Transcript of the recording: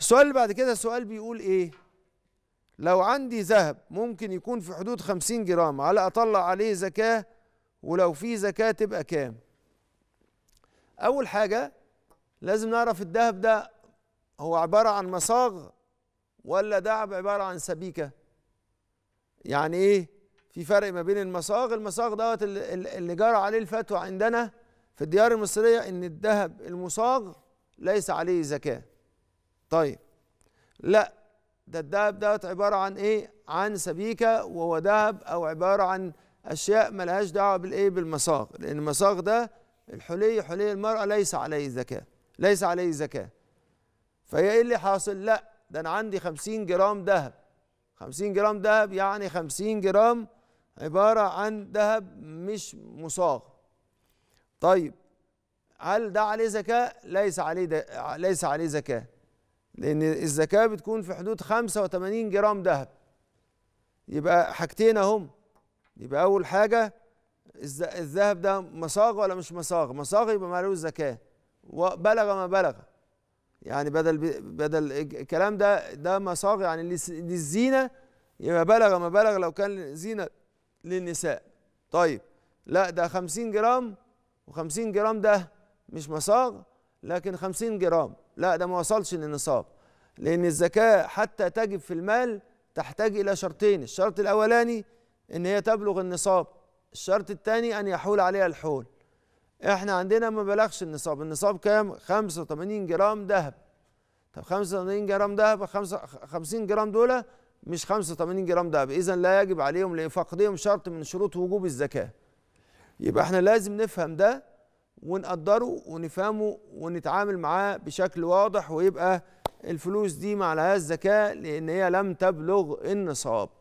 السؤال اللي بعد كده سؤال بيقول ايه لو عندي ذهب ممكن يكون في حدود خمسين جرام على اطلع عليه زكاه ولو في زكاه تبقى كام اول حاجه لازم نعرف الذهب ده هو عباره عن مصاغ ولا دهب عباره عن سبيكه يعني ايه في فرق ما بين المصاغ المصاغ دوت اللي جرى عليه الفتوى عندنا في الديار المصريه ان الذهب المصاغ ليس عليه زكاه طيب لا ده الذهب دوت عبارة عن إيه؟ عن سبيكة وهو ذهب أو عبارة عن أشياء ملهاش دعوة بالإيه؟ بالمصاغ لأن المصاغ ده الحلي حلي المرأة ليس عليه زكاة ليس عليه زكاة فهي إيه اللي حاصل؟ لا ده أنا عندي 50 جرام ذهب 50 جرام ذهب يعني 50 جرام عبارة عن ذهب مش مصاغ طيب هل ده عليه زكاة؟ ليس عليه ليس عليه زكاة لأن الزكاة بتكون في حدود 85 جرام ذهب يبقى حاجتين أهم يبقى أول حاجة الذهب ده مصاغ ولا مش مصاغ مصاغ يبقى معلوم الزكاة وبلغ ما بلغ يعني بدل بدل الكلام ده ده مصاغ يعني للزينة يبقى بلغ ما بلغ لو كان زينة للنساء طيب لا ده 50 جرام و50 جرام ده مش مصاغ لكن 50 جرام لا ده ما وصلش للنصاب لأن الزكاة حتى تجب في المال تحتاج إلى شرطين الشرط الأولاني إن هي تبلغ النصاب الشرط الثاني أن يحول عليها الحول إحنا عندنا ما بلغش النصاب النصاب كام 85 جرام ذهب طب 85 جرام دهب 50 جرام دول مش 85 جرام دهب اذا لا يجب عليهم لفقدهم شرط من شروط وجوب الزكاه يبقى احنا لازم نفهم ده ونقدره ونفهمه ونتعامل معاه بشكل واضح ويبقى الفلوس دي ما عليهاش زكاه لان هي لم تبلغ النصاب